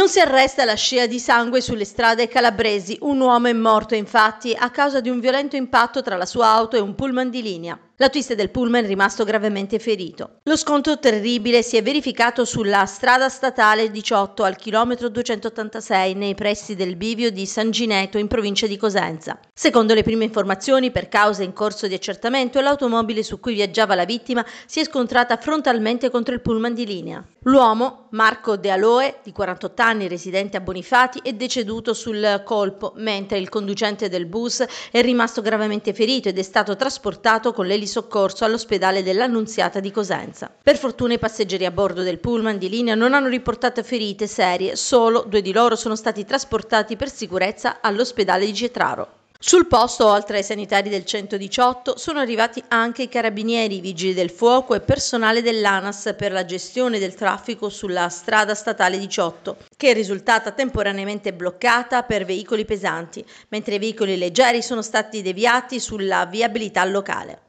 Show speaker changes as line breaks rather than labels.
Non si arresta la scia di sangue sulle strade calabresi. Un uomo è morto infatti a causa di un violento impatto tra la sua auto e un pullman di linea. L'autista del pullman è rimasto gravemente ferito. Lo scontro terribile si è verificato sulla strada statale 18 al chilometro 286 nei pressi del bivio di San Gineto in provincia di Cosenza. Secondo le prime informazioni, per cause in corso di accertamento, l'automobile su cui viaggiava la vittima si è scontrata frontalmente contro il pullman di linea. L'uomo, Marco De Aloe, di 48 anni, residente a Bonifati, è deceduto sul colpo, mentre il conducente del bus è rimasto gravemente ferito ed è stato trasportato con l'elisoccorso all'ospedale dell'Annunziata di Cosenza. Per fortuna i passeggeri a bordo del pullman di linea non hanno riportato ferite serie, solo due di loro sono stati trasportati per sicurezza all'ospedale di Cetraro. Sul posto, oltre ai sanitari del 118, sono arrivati anche i carabinieri, i vigili del fuoco e personale dell'ANAS per la gestione del traffico sulla strada statale 18, che è risultata temporaneamente bloccata per veicoli pesanti, mentre i veicoli leggeri sono stati deviati sulla viabilità locale.